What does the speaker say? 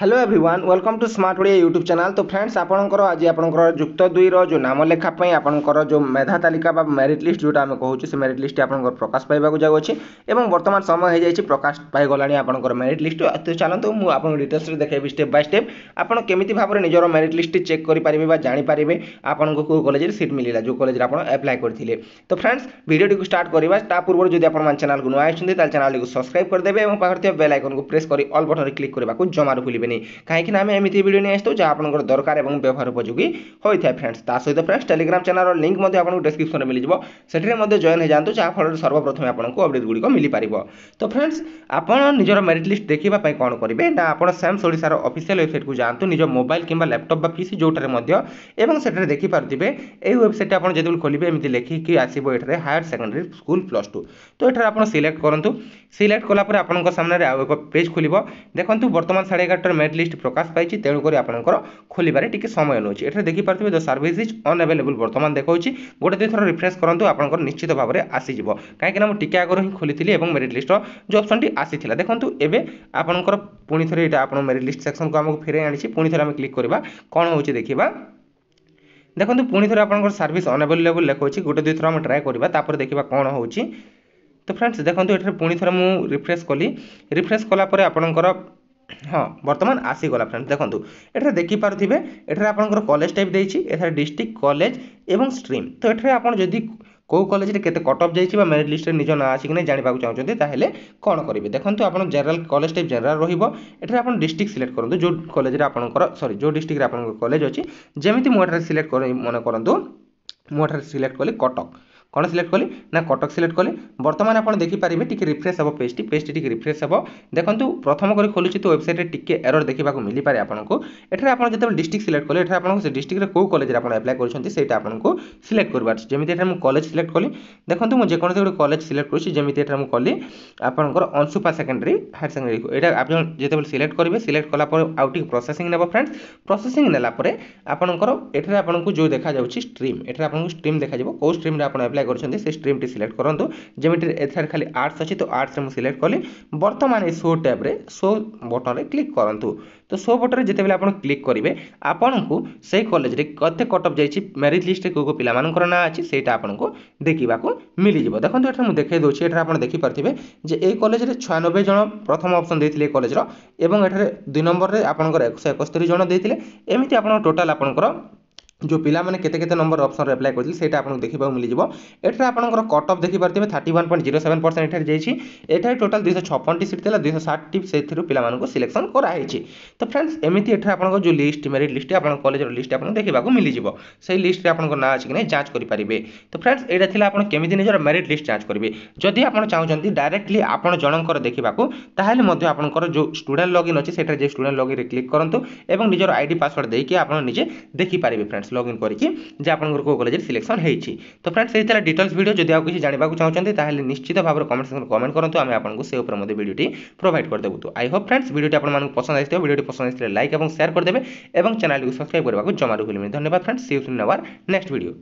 hello everyone welcome to smart Odia YouTube channel ତ friends ଆପଣଙ୍କର ଆଜି ଆପଣଙ୍କର ଯୁକ୍ତ ଦୁଇର ଯେଉଁ ନାମ ଲେଖା ପାଇଁ ଆପଣଙ୍କର ଯେଉଁ ମେଧା ତାଲିକା ବା ମେରିଟ୍ ଲିଷ୍ଟ ଯେଉଁଟା ଆମେ କହୁଛୁ ସେ ମେରିଟ୍ ଲିଷ୍ଟ ଆପଣଙ୍କର ପ୍ରକାଶ ପାଇବାକୁ ଯାଉଅଛି ଏବଂ ବର୍ତ୍ତମାନ ସମୟ ହୋଇଯାଇଛି ପ୍ରକାଶ ପାଇଗଲାଣି ଆପଣଙ୍କର ମେରିଟ୍ ଲିଷ୍ଟ ତ ଚାଲନ୍ତୁ ମୁଁ ଆପଣଙ୍କୁ ଡିଟେଲ୍ସରେ ଦେଖେଇବି ଷ୍ଟେପ୍ ବାଇ ଷ୍ଟେପ୍ ଆପଣ କେମିତି ଭାବରେ ନିଜର ମେରିଟ୍ ଲିଷ୍ଟଟି ଚେକ୍ କରିପାରିବେ ବା ଜାଣିପାରିବେ ଆପଣଙ୍କୁ କେଉଁ କଲେଜରେ ସିଟ୍ ମିଳିଲା ଯେଉଁ କଲେଜରେ ଆପଣ ଆପ୍ଲାଏ କରିଥିଲେ ତ ଫ୍ରେଣ୍ଡସ୍ ଭିଡ଼ିଓଟିକୁ ଷ୍ଟାର୍ଟ କରିବା ତା ପୂର୍ବରୁ ଯଦି ଆପଣମାନେ ଚ୍ୟାନେଲ୍କୁ ନୂଆ ଆସିଛନ୍ତି ତାହେଲେ ଚ୍ୟାନେଲ୍ଟିକୁ ସବସ୍କ୍ରାଇବ୍ କରିଦେବେ ଏବଂ ପାଖରେ ଥିବା ବେଲ୍ ଆଇକନ୍କୁ ପ୍ରେସ୍ କରି ଅଲ୍ ବଟନ୍ରେ କ୍ଲିକ୍ କରିବାକୁ ଜମାରୁ ଭୁଲିବେନି କରିବେନି କାହିଁକିନା ଆମେ ଏମିତି ଭିଡ଼ିଓ ନେଇ ଆସିଥାଉ ଯାହା ଆପଣଙ୍କର ଦରକାର ଏବଂ ବ୍ୟବହାର ଉପଯୋଗୀ ହୋଇଥାଏ ଫ୍ରେଣ୍ଡସ୍ ତା ସହିତ ଫ୍ରେଣ୍ଡସ୍ ଟେଲିଗ୍ରାମ ଚ୍ୟାନେଲର ଲିଙ୍କ୍ ମଧ୍ୟ ଆପଣଙ୍କୁ ଡେସ୍କ୍ରିପସନରେ ମିଳିଯିବ ସେଠାରେ ମଧ୍ୟ ଜଏନ୍ ହୋଇଯାଆନ୍ତୁ ଯାହାଫଳରେ ସର୍ବପ୍ରଥମେ ଆପଣଙ୍କୁ ଅପଡ଼େଟ୍ ଗୁଡ଼ିକ ମିଳିପାରିବ ତ ଫ୍ରେଣ୍ଡସ୍ ଆପଣ ନିଜର ମେରିଟ୍ ଲିଷ୍ଟ ଦେଖିବା ପାଇଁ କ'ଣ କରିବେ ନା ଆପଣ ସାମ୍ସ ଓଡ଼ିଶାର ଅଫିସିଆଲ ୱେବସାଇଟ୍କୁ ଯାଆନ୍ତୁ ନିଜ ମୋବାଇଲ୍ କିମ୍ବା ଲ୍ୟାପଟପ୍ ବା ପିସି ଯେଉଁଠାରେ ମଧ୍ୟ ଏବଂ ସେଠାରେ ଦେଖିପାରୁଥିବେ ଏହି ୱେବସାଇଟ୍ ଆପଣ ଯେତେବେଳେ ଖୋଲିବେ ଏମିତି ଲେଖିକି ଆସିବ ଏଠାରେ higher secondary school plus two ତ ଏଠାରେ ଆପଣ ସିଲେକ୍ଟ କରନ୍ତୁ ସିଲେକ୍ଟ କଲା ପରେ ଆପଣଙ୍କ ସାମ୍ନାରେ ଆଉ ଏକ ପେଜ୍ ଖୋଲିବ ଦେଖନ୍ତୁ ବର୍ତ୍ତମାନ ସାଢ଼େ ଏଗାରଟାରେ মেଟ୍ লিষ্ট প্রকাশ পাইছে তেণুকরি আপনার খোলবার টিকি সময় নেଉଛି এখানে দেখিপারে দ সার্ভিস ইজ অনএভেলেবল বর্তমান দেখাচ্ছি গোটে দুই থর রিফ্রেশ করতু আপনার নিশ্চিত ভাবে আসিযোগ কিনা মু টিকি আগর হি খোলি এবং মেরিট লিষ্টর যে অপসনটি আসিলা দেখুন এবে আপনার পুঁ থরে এটা আপনার মেরিট লিষ্ট সেকশনকে আমি ফেরাই আনিছি পুঁ থরে আমি ক্লিক করা কোণ হচ্ছে দেখা দেখুন পুঁ থরে আপনার সার্ভিস অনএভেলেবল লেখাচ্ছি গোটে দুই থর আমি ট্রাই করা তাপরে দেখা কোণ হচ্ছে তো ফ্রেন্ডস দেখুন এটার পুঁ থরে মু রিফ্রেশ কলি রিফ্রেশ কলাপরে আপনার ହଁ ବର୍ତ୍ତମାନ ଆସିଗଲା ଫ୍ରେଣ୍ଡ ଦେଖନ୍ତୁ ଏଠାରେ ଦେଖିପାରୁଥିବେ ଏଠାରେ ଆପଣଙ୍କର କଲେଜ ଟାଇପ୍ ଦେଇଛି ଏଠାରେ ଡିଷ୍ଟ୍ରିକ୍ଟ କଲେଜ ଏବଂ ଷ୍ଟ୍ରିମ୍ ତ ଏଠାରେ ଆପଣ ଯଦି କେଉଁ କଲେଜରେ କେତେ କଟ୍ ଅଫ୍ ଯାଇଛି ବା ମେରିଟ୍ ଲିଷ୍ଟରେ ନିଜ ନାଁ ଆସିକି ନାହିଁ ଜାଣିବାକୁ ଚାହୁଁଛନ୍ତି ତାହେଲେ କ'ଣ କରିବେ ଦେଖନ୍ତୁ ଆପଣ ଜେନେରାଲ କଲେଜ ଟାଇପ୍ ଜେନେରାଲ ରହିବ ଏଠାରେ ଆପଣ ଡିଷ୍ଟ୍ରିକ୍ଟ ସିଲେକ୍ଟ କରନ୍ତୁ ଯେଉଁ କଲେଜରେ ଆପଣଙ୍କର ସରି ଯେଉଁ ଡିଷ୍ଟ୍ରିକ୍ଟରେ ଆପଣଙ୍କର କଲେଜ ଅଛି ଯେମିତି ମୁଁ ଏଠାରେ ସିଲେକ୍ଟ କରି ମନେ କରନ୍ତୁ ମୁଁ ଏଠାରେ ସିଲେକ୍ଟ କଲି କଟକ କ'ଣ ସିଲେକ୍ଟ କଲି ନା କଟକ ସିଲେକ୍ଟ କଲି ବର୍ତ୍ତମାନ ଆପଣ ଦେଖିପାରିବେ ଟିକେ ରିଫ୍ରେସ୍ ହେବ ପେଜ୍ଟି ପେଜ୍ଟି ଟିକେ ରିଫ୍ରେସ୍ ହେବ ଦେଖନ୍ତୁ ପ୍ରଥମ କରି ଖୋଲୁଛି ତ ୱେବସାଇଟ୍ରେ ଟିକେ ଏରର୍ ଦେଖିବାକୁ ମିଳିପାରେ ଆପଣଙ୍କୁ ଏଠାରେ ଆପଣ ଯେତେବେଳେ ଡିଷ୍ଟ୍ରିକ୍ଟ ସିଲେକ୍ଟ କଲେ ଏଠାରେ ଆପଣଙ୍କୁ ସେ ଡିଷ୍ଟ୍ରିକ୍ଟରେ କେଉଁ କଲେଜରେ ଆପଣ ଆପ୍ଲାଏ କରୁଛନ୍ତି ସେଇଟା ଆପଣଙ୍କୁ ସିଲେକ୍ଟ କରିବାର ଅଛି ଯେମିତି ଏଠାରେ ମୁଁ କଲେଜ ସିଲେକ୍ଟ କଲି ଦେଖନ୍ତୁ ମୁଁ ଯେକୌଣସି ଗୋଟେ କଲେଜ ସିଲେକ୍ଟ କରୁଛି ଯେମିତି ଏଠାରେ ମୁଁ କଲି ଆପଣଙ୍କର ଅଂଶୁପା ସେକେଣ୍ଡାରୀ ହାୟାର ସେକେଣ୍ଡାରୀ ଏଇଟା ଆପଣ ଯେତେବେଳେ ସିଲେକ୍ଟ କରିବେ ସିଲେକ୍ଟ କଲା ପରେ ଆଉ ଟିକେ ପ୍ରୋସେସିଂ ନେବ ଫ୍ରେଣ୍ଡସ୍ ପ୍ରୋସେସିଂ ନେଲା ପରେ ଆପଣଙ୍କର ଏଠାରେ ଆପଣଙ୍କୁ ଯେଉଁ ଦେଖାଯାଉଛି ଷ୍ଟ୍ରିମ୍ ଏଠାରେ ଆପଣଙ୍କୁ ଷ୍ଟ୍ରିମ୍ ଦେଖାଯିବ କେଉଁ ଷ୍ଟ୍ରିମ୍ରେ ଆପଣ ଆପ୍ଲାଏ আপ্লাই করছেন ସେ ଷ୍ଟ୍ରିମ୍ଟି ସିଲେକ୍ଟ କରନ୍ତୁ ଯେମିତିରେ ଏଠାରେ ଖାଲି ଆର୍ଟ୍ସ ଅଛି ତ ଆର୍ଟ୍ସରେ ମୁଁ ସିଲେକ୍ଟ କଲି ବର୍ତ୍ତମାନ ଏ ସୋ ଟ୍ୟାବ୍ରେ ସୋ ବଟନ୍ରେ କ୍ଲିକ୍ କରନ୍ତୁ ତ ସୋ ବଟନ୍ରେ ଯେତେବେଳେ ଆପଣ କ୍ଲିକ୍ କରିବେ ଆପଣଙ୍କୁ ସେହି କଲେଜରେ କେତେ କଟ୍ ଅଫ୍ ଯାଇଛି ମେରିଟ୍ ଲିଷ୍ଟରେ କେଉଁ କେଉଁ ପିଲାମାନଙ୍କର ନାଁ ଅଛି ସେଇଟା ଆପଣଙ୍କୁ ଦେଖିବାକୁ ମିଳିଯିବ ଦେଖନ୍ତୁ ଏଠାରେ ମୁଁ ଦେଖାଇ ଦେଉଛି ଏଠାରେ ଆପଣ ଦେଖିପାରୁଥିବେ ଯେ ଏହି କଲେଜରେ ଛୟାନବେ ଜଣ ପ୍ରଥମ ଅପସନ୍ ଦେଇଥିଲେ ଏ କଲେଜର ଏବଂ ଏଠାରେ ଦୁଇ ନମ୍ବରରେ ଆପଣଙ୍କର ଏକଶହ ଏକସ୍ତରୀ ଜଣ ଦେଇଥିଲେ ଏମିତି ଆପଣଙ୍କ ଟୋଟାଲ୍ ଆପଣଙ୍କର ᱡੋ ਪਿਲਾ মানে কেটে কেটে નંબર অপশন রে অ্যাপ্লিকেশন কৰিছিল সেইটা আপোনাক দেখি পাবো مليজিব এঠাৰ আপোনাকৰ কাটঅফ দেখি পৰিবি 31.07% এঠাৰ جايছি এঠাই টোটাল 265 টি চিট থলে 260 টি সেই থৰু পিলা মানক সিলেක්ෂন কৰা হৈছি তো ফ্ৰেণ্ডছ এমিতি এঠাৰ আপোনাকৰ যো লিস্টি মেৰিট লিস্টি আপোনাক কলেজৰ লিস্টি আপোনাক দেখি পাবো مليজিব সেই লিস্টিৰে আপোনাকৰ নাম আছে কি নাই জাঞ্জ কৰি পৰিবি তো ফ্ৰেণ্ডছ এডা থিলা আপোন কেমি দিনৰ মেৰিট লিস্টি চাৰ্চ কৰিবি যদি আপোন চাওচন্তি ডাইৰেক্টলি আপোন জণকৰ দেখি পাবো তাহলে মদ্য আপোনাকৰ যো ষ্টুডেন্ট লগইন আছে সেইটাৰ যো ষ্টুডেন্ট লগইন ক্লিক কৰন্তু এবং নিজৰ আইডি পাছৱৰ্ড দেইকি আপোন নিজ দেখি পৰিবি ফ্ৰেণ্ড ଫ୍ରେଣ୍ଡସ୍ ଲଗ୍ଇନ୍ କରିକି ଯେ ଆପଣଙ୍କର କେଉଁ କଲେଜରେ ସିଲେକ୍ସନ୍ ହେଇଛି ତ ଫ୍ରେଣ୍ଡସ୍ ଏଇ ଥିଲା ଡିଟେଲ୍ସ ଭିଡ଼ିଓ ଯଦି ଆଉ କିଛି ଜାଣିବାକୁ ଚାହୁଁଛନ୍ତି ତାହେଲେ ନିଶ୍ଚିତ ଭାବରେ କମେଣ୍ଟ ସେକ୍ସନ୍ କମେଣ୍ଟ କରନ୍ତୁ ଆମେ ଆପଣଙ୍କୁ ସେ ଉପରେ ମଧ୍ୟ ଭିଡ଼ିଓଟି ପ୍ରୋଭାଇଡ଼ କରିଦେବୁ ତ ଆଇ ହୋପ୍ ଫ୍ରେଣ୍ଡସ୍ ଭିଡ଼ିଓଟି ଆପଣମାନଙ୍କୁ ପସନ୍ଦ ଆସିଥିବ ଭିଡ଼ିଓଟି ପସନ୍ଦ ଆସିଥିଲେ ଲାଇକ୍ ଏବଂ ସେୟାର କରିଦେବେ ଏବଂ ଚ୍ୟାନେଲକୁ ସବସ୍କ୍ରାଇବ କରିବାକୁ ଜମାରୁ ଭୁଲିବେନି ଧନ୍ୟବାଦ ଫ୍ରେଣ୍ଡସ୍ ସି ୟୁ ନେବାର ନେକ୍ସଟ ଭିଡ଼ିଓ